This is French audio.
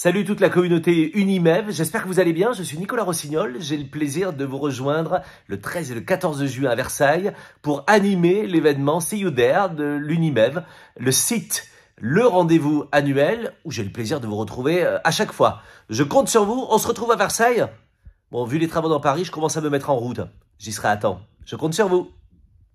Salut toute la communauté Unimev, j'espère que vous allez bien, je suis Nicolas Rossignol, j'ai le plaisir de vous rejoindre le 13 et le 14 juin à Versailles pour animer l'événement See de l'Unimev, le site, le rendez-vous annuel où j'ai le plaisir de vous retrouver euh, à chaque fois. Je compte sur vous, on se retrouve à Versailles Bon, vu les travaux dans Paris, je commence à me mettre en route, j'y serai à temps. Je compte sur vous